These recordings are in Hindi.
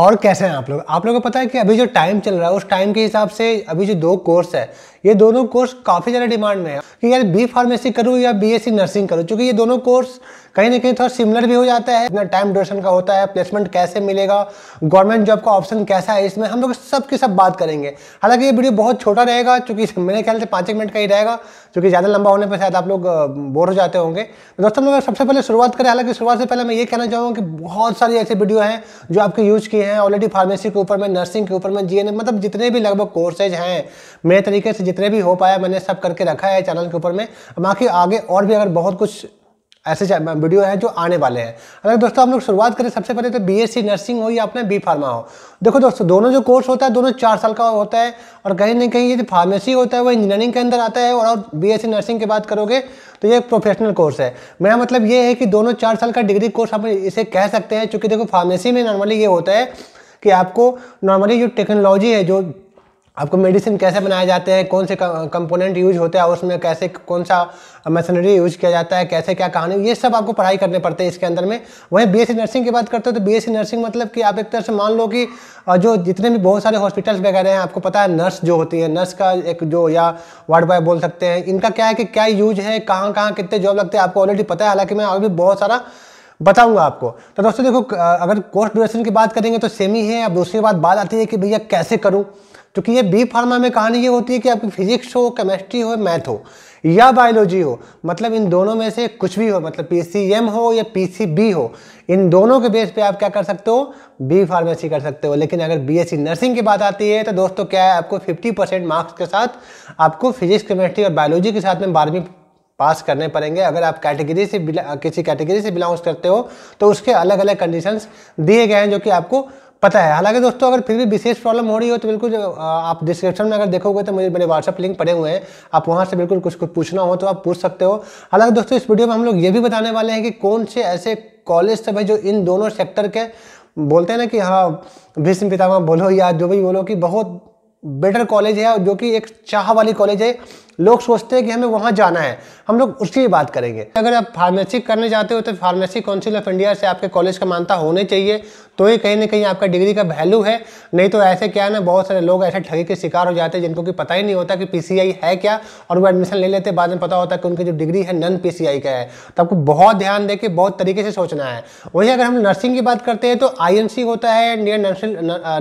और कैसे हैं आप लोग आप लोगों को पता है कि अभी जो टाइम चल रहा है उस टाइम के हिसाब से अभी जो दो कोर्स है ये दोनों कोर्स काफ़ी ज़्यादा डिमांड में है कि यार बी फार्मेसी करूँ या बी नर्सिंग करूँ चूँकि ये दोनों कोर्स कहीं ना कहीं थोड़ा सिमिलर भी हो जाता है इतना टाइम ड्यूरेशन का होता है प्लेसमेंट कैसे मिलेगा गवर्नमेंट जॉब का ऑप्शन कैसा है इसमें हम लोग सब की सब बात करेंगे हालांकि ये वीडियो बहुत छोटा रहेगा चूँकि मेरे ख्याल से पाँच एक मिनट का ही रहेगा चूँकि ज़्यादा लंबा होने पर शायद आप लोग बोर हो जाते होंगे तो दोस्तों लोग सबसे पहले शुरुआत करें हालांकि शुरुआत से पहले मैं ये कहना चाहूँगा कि बहुत सारी ऐसे वीडियो हैं जो आपके यूज किए हैं ऑलरेडी फार्मेसी के ऊपर में नर्सिंग के ऊपर में जी मतलब जितने भी लगभग कोर्सेज हैं मेरे तरीके से जितने भी हो पाया मैंने सब करके रखा है चैनल के ऊपर में बाकी आगे और भी अगर बहुत कुछ ऐसे वीडियो हैं जो आने वाले हैं अगर दोस्तों हम लोग शुरुआत करें सबसे पहले तो बीएससी नर्सिंग हो या अपना बी फार्मा हो देखो दोस्तों दोनों जो कोर्स होता है दोनों चार साल का होता है और कहीं ना कहीं ये जो फार्मेसी होता है वो इंजीनियरिंग के अंदर आता है और आप बीएससी नर्सिंग की बात करोगे तो ये एक प्रोफेशनल कोर्स है मेरा मतलब ये है कि दोनों चार साल का डिग्री कोर्स आप इसे कह सकते हैं चूँकि देखो फार्मेसी में नॉर्मली ये होता है कि आपको नॉर्मली जो टेक्नोलॉजी है जो आपको मेडिसिन कैसे बनाए जाते हैं कौन से कंपोनेंट यूज होते हैं और उसमें कैसे कौन सा मशीनरी यूज किया जाता है कैसे क्या कहानी ये सब आपको पढ़ाई करने पड़ते हैं इसके अंदर में वहीं बीएससी नर्सिंग की बात करते हो तो बीएससी नर्सिंग मतलब कि आप एक तरह से मान लो कि जो जितने भी बहुत सारे हॉस्पिटल्स वगैरह हैं आपको पता है नर्स जो होती है नर्स का एक जो या वार्ड बॉय बोल सकते हैं इनका क्या है कि क्या यूज है कहाँ कहाँ कितने जॉब लगते हैं आपको ऑलरेडी पता है हालांकि मैं और भी बहुत सारा बताऊंगा आपको तो दोस्तों देखो अगर कोर्स ड्यूरेशन की बात करेंगे तो सेमी है अब दूसरी बात बात आती है कि भैया कैसे करूँ क्योंकि ये बी फार्मा में कहानी ये होती है कि आपकी फिजिक्स हो केमिस्ट्री हो मैथ हो या बायोलॉजी हो मतलब इन दोनों में से कुछ भी हो मतलब पीसीएम हो या पीसीबी हो इन दोनों के बेस पे आप क्या कर सकते हो बी फार्मेसी कर सकते हो लेकिन अगर बीएससी नर्सिंग की बात आती है तो दोस्तों क्या है आपको 50 परसेंट मार्क्स के साथ आपको फिजिक्स केमिस्ट्री और बायोलॉजी के साथ में बारहवीं पास करने पड़ेंगे अगर आप कैटेगरी से किसी कैटेगरी से बिलोंग्स करते हो तो उसके अलग अलग कंडीशंस दिए गए हैं जो कि आपको पता है हालांकि दोस्तों अगर फिर भी विशेष प्रॉब्लम हो रही हो तो बिल्कुल आप डिस्क्रिप्शन में अगर देखोगे तो मुझे मेरे व्हाट्सअप लिंक पड़े हुए हैं आप वहाँ से बिल्कुल कुछ कुछ पूछना हो तो आप पूछ सकते हो हालांकि दोस्तों इस वीडियो में हम लोग ये भी बताने वाले हैं कि कौन से ऐसे कॉलेज थे भाई जो इन दोनों सेक्टर के बोलते हैं ना कि हाँ भीष्म पितामा बोलो या जो भी बोलो कि बहुत बेटर कॉलेज है जो कि एक चाह वाली कॉलेज है लोग सोचते हैं कि हमें वहाँ जाना है हम लोग उसकी बात करेंगे अगर आप फार्मेसी करने जाते हो तो फार्मेसी काउंसिल ऑफ इंडिया से आपके कॉलेज का मानता होने चाहिए तो ही कहीं ना कहीं आपका डिग्री का वैल्यू है नहीं तो ऐसे क्या है ना बहुत सारे लोग ऐसे ठगी के शिकार हो जाते हैं जिनको कि पता ही नहीं होता कि पी है क्या और वो एडमिशन ले लेते बाद में पता होता है कि उनकी जो डिग्री है नन पी का है तो आपको बहुत ध्यान दे के बहुत तरीके से सोचना है वहीं अगर हम नर्सिंग की बात करते हैं तो आई होता है इंडियन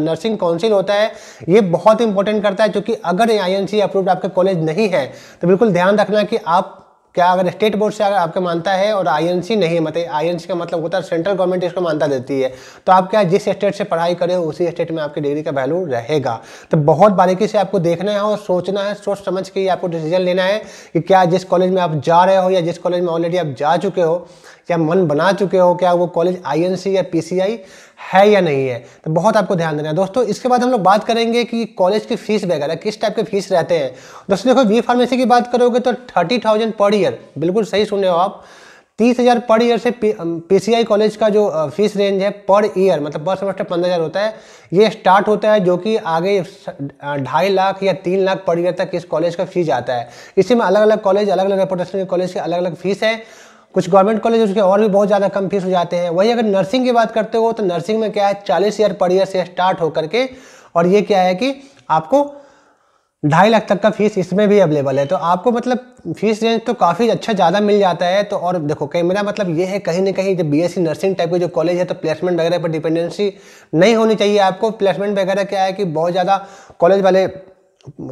नर्सिंग काउंसिल होता है ये बहुत इंपॉर्टेंट करता है क्योंकि अगर आई अप्रूव्ड आपके कॉलेज नहीं है तो बिल्कुल ध्यान रखना कि आप क्या अगर स्टेट बोर्ड से अगर आपके मानता है और आईएनसी नहीं मतलब आईएनसी का मतलब होता है सेंट्रल गवर्नमेंट इसको मानता देती है तो आप क्या जिस स्टेट से पढ़ाई करें उसी स्टेट में आपकी डिग्री का वैल्यू रहेगा तो बहुत बारीकी से आपको देखना है और सोचना है सोच समझ के आपको डिसीजन लेना है कि क्या जिस कॉलेज में आप जा रहे हो या जिस कॉलेज में ऑलरेडी आप जा चुके हो क्या मन बना चुके हो क्या वो कॉलेज आईएनसी या पीसीआई है या नहीं है तो बहुत आपको ध्यान देना है दोस्तों इसके बाद हम लोग बात करेंगे कि कॉलेज की फीस वगैरह किस टाइप के फीस रहते हैं दोस्तों देखो बी फार्मेसी की बात करोगे तो थर्टी थाउजेंड पर ईयर बिल्कुल सही सुने हो आप तीस हज़ार पर ईयर से पीसीआई कॉलेज का जो फीस रेंज है पर ईयर मतलब पर सेमेस्टर पंद्रह हज़ार होता है ये स्टार्ट होता है जो कि आगे ढाई लाख या तीन लाख पर ईयर तक इस कॉलेज का फीस आता है इसी में अलग अलग कॉलेज अलग अलग रेपोटेशन के कॉलेज के अलग अलग फीस है कुछ गवर्नमेंट कॉलेज उसके और भी बहुत ज़्यादा कम फीस हो जाते हैं वही अगर नर्सिंग की बात करते हो तो नर्सिंग में क्या है चालीस ईयर पर ईयर से स्टार्ट होकर के और ये क्या है कि आपको ढाई लाख तक का फीस इसमें भी अवेलेबल है तो आपको मतलब फीस रेंज तो काफ़ी अच्छा ज़्यादा मिल जाता है तो और देखो कहीं मेरा मतलब ये है कहीं ना कहीं जब बीएससी नर्सिंग टाइप के जो कॉलेज है तो प्लेसमेंट वगैरह पर डिपेंडेंसी नहीं होनी चाहिए आपको प्लेसमेंट वगैरह क्या है कि बहुत ज़्यादा कॉलेज वाले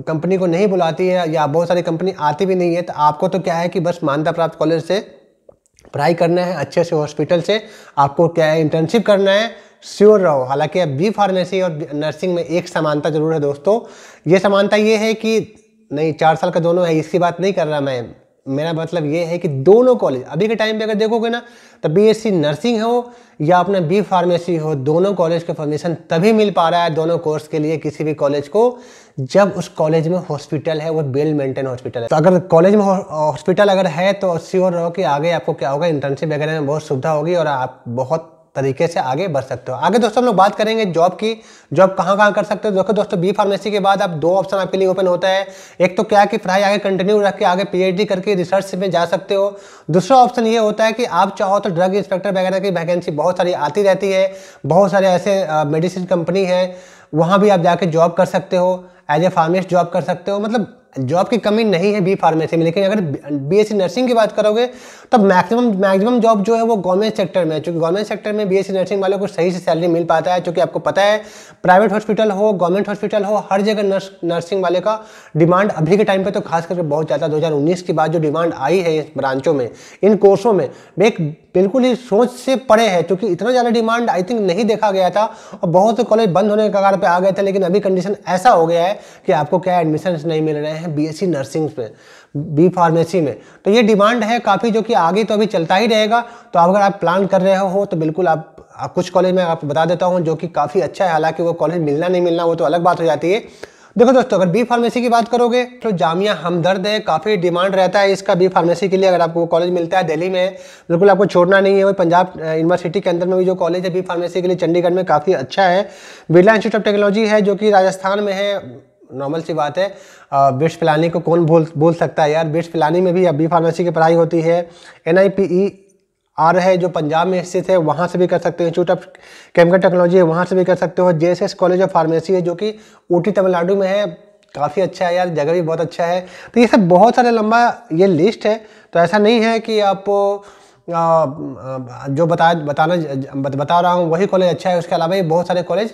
कंपनी को नहीं बुलाती है या बहुत सारी कंपनी आती भी नहीं है तो आपको तो क्या है कि बस मान्यता प्राप्त कॉलेज से पढ़ाई करना है अच्छे से हॉस्पिटल से आपको क्या है इंटर्नशिप करना है श्योर रहो हालांकि अब बी फार्मेसी और नर्सिंग में एक समानता जरूर है दोस्तों ये समानता ये है कि नहीं चार साल का दोनों है इसकी बात नहीं कर रहा मैं मेरा मतलब ये है कि दोनों कॉलेज अभी के टाइम पे अगर देखोगे ना तो बीएससी नर्सिंग हो या अपना बी फार्मेसी हो दोनों कॉलेज का परमिशन तभी मिल पा रहा है दोनों कोर्स के लिए किसी भी कॉलेज को जब उस कॉलेज में हॉस्पिटल है वो बेल मेंटेन हॉस्पिटल है तो अगर कॉलेज में हॉस्पिटल अगर है तो श्योर रहो कि आगे आपको क्या होगा इंटर्नशिप वगैरह में बहुत सुविधा होगी और आप बहुत तरीके से आगे बढ़ सकते हो आगे दोस्तों हम लोग बात करेंगे जॉब की जॉब कहाँ कहाँ कर सकते हो देखो दोस्तों बी फार्मेसी के बाद आप दो ऑप्शन आपके लिए ओपन होता है एक तो क्या कि पढ़ाई आगे कंटिन्यू रख के आगे पीएचडी करके रिसर्च में जा सकते हो दूसरा ऑप्शन ये होता है कि आप चाहो तो ड्रग इंस्पेक्टर वगैरह की वैकेंसी बहुत सारी आती रहती है बहुत सारे ऐसे मेडिसिन कंपनी है वहाँ भी आप जाके जॉब कर सकते हो एज ए फार्मिस्ट जॉब कर सकते हो मतलब जॉब की कमी नहीं है बी फार्मेसी में लेकिन अगर बीएससी नर्सिंग की बात करोगे तो मैक्सिमम मैक्सिमम जॉब जो है वो गवर्नमेंट सेक्टर में है चूँकि गवर्नमेंट सेक्टर में बीएससी नर्सिंग वालों को सही से सैलरी मिल पाता है चूँकि आपको पता है प्राइवेट हॉस्पिटल हो गवर्नमेंट हॉस्पिटल हो हर जगह नर्स नर्सिंग वाले का डिमांड अभी के टाइम पर तो खास करके बहुत ज़्यादा दो के बाद जो डिमांड आई है इन ब्रांचों में इन कोर्सों में एक बिल्कुल ही सोच से पड़े हैं क्योंकि इतना ज़्यादा डिमांड आई थिंक नहीं देखा गया था और बहुत से कॉलेज बंद होने के कारण पे आ गए थे लेकिन अभी कंडीशन ऐसा हो गया है कि आपको क्या एडमिशन नहीं मिल रहे हैं हैं बीएससी नर्सिंग में बी फार्मेसी में तो ये डिमांड है काफ़ी जो कि आगे तो अभी चलता ही रहेगा तो अगर आप प्लान कर रहे हो तो बिल्कुल आप, आप कुछ कॉलेज में आप बता देता हूँ जो कि काफ़ी अच्छा है हालांकि वो कॉलेज मिलना नहीं मिलना वो तो अलग बात हो जाती है देखो दोस्तों अगर बी फार्मेसी की बात करोगे तो जामिया हमदर्द है काफ़ी डिमांड रहता है इसका बी फार्मेसी के लिए अगर आपको कॉलेज मिलता है दिल्ली में बिल्कुल आपको छोड़ना नहीं है वो पंजाब यूनिवर्सिटी के अंदर में भी जो कॉलेज है बी फार्मेसी के लिए चंडीगढ़ में काफ़ी अच्छा है बिरला इंस्टीट्यूट ऑफ टेक्नोलॉजी है जो कि राजस्थान में है नॉर्मल सी बात है बिट्स फिलानी को कौन बोल बोल सकता है यार बिट्स फिलानी में भी अब बी फार्मेसी की पढ़ाई होती है N I P E R है जो पंजाब में स्थित है वहाँ से भी कर सकते हो इंस्टीट्यूट ऑफ केमिकल टेक्नोलॉजी है वहाँ से भी कर सकते हो जे कॉलेज ऑफ फार्मेसी है जो कि ऊटी तमिलनाडु में है काफ़ी अच्छा है यार जगह भी बहुत अच्छा है तो ये सब बहुत सारे लंबा ये लिस्ट है तो ऐसा नहीं है कि आप जो बता बताना बता रहा हूँ वही कॉलेज अच्छा है उसके अलावा ये बहुत सारे कॉलेज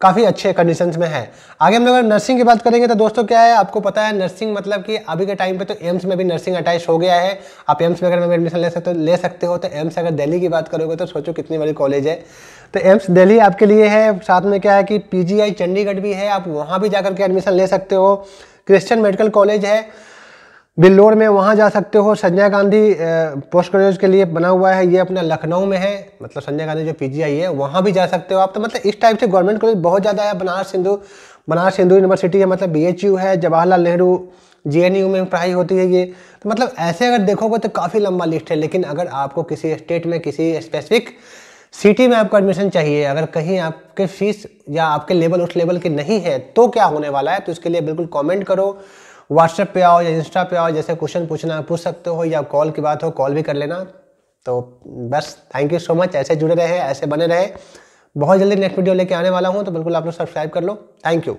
काफ़ी अच्छे कंडीशन में है आगे हम लोग अगर नर्सिंग की बात करेंगे तो दोस्तों क्या है आपको पता है नर्सिंग मतलब कि अभी के टाइम पे तो एम्स में भी नर्सिंग अटैच हो गया है आप एम्स में अगर एडमिशन ले सकते हो ले सकते हो तो एम्स अगर दिल्ली की बात करोगे तो सोचो कितनी बड़ी कॉलेज है तो एम्स दिल्ली आपके लिए है साथ में क्या है कि पी चंडीगढ़ भी है आप वहाँ भी जा के एडमिशन ले सकते हो क्रिश्चियन मेडिकल कॉलेज है बिल्लोर में वहाँ जा सकते हो संजय गांधी पोस्ट ग्रेजुएट के लिए बना हुआ है ये अपना लखनऊ में है मतलब संजय गांधी जो पीजीआई है वहाँ भी जा सकते हो आप तो मतलब इस टाइप से गवर्नमेंट कॉलेज बहुत ज़्यादा है बनारस हिंदू बनारस हिंदू यूनिवर्सिटी है मतलब बीएचयू है जवाहरलाल नेहरू जेएनयू में पढ़ाई होती है ये तो मतलब ऐसे अगर देखोगे तो काफ़ी लंबा लिस्ट है लेकिन अगर आपको किसी स्टेट में किसी स्पेसिफिक सिटी में आपको एडमिशन चाहिए अगर कहीं आपके फीस या आपके लेवल उस लेवल की नहीं है तो क्या होने वाला है तो इसके लिए बिल्कुल कॉमेंट करो व्हाट्सएप पे आओ या इंस्टा पे आओ जैसे क्वेश्चन पूछना पूछ सकते हो या कॉल की बात हो कॉल भी कर लेना तो बस थैंक यू सो मच ऐसे जुड़े रहे ऐसे बने रहे बहुत जल्दी नेक्स्ट वीडियो लेके आने वाला हूँ तो बिल्कुल आप लोग सब्सक्राइब कर लो थैंक यू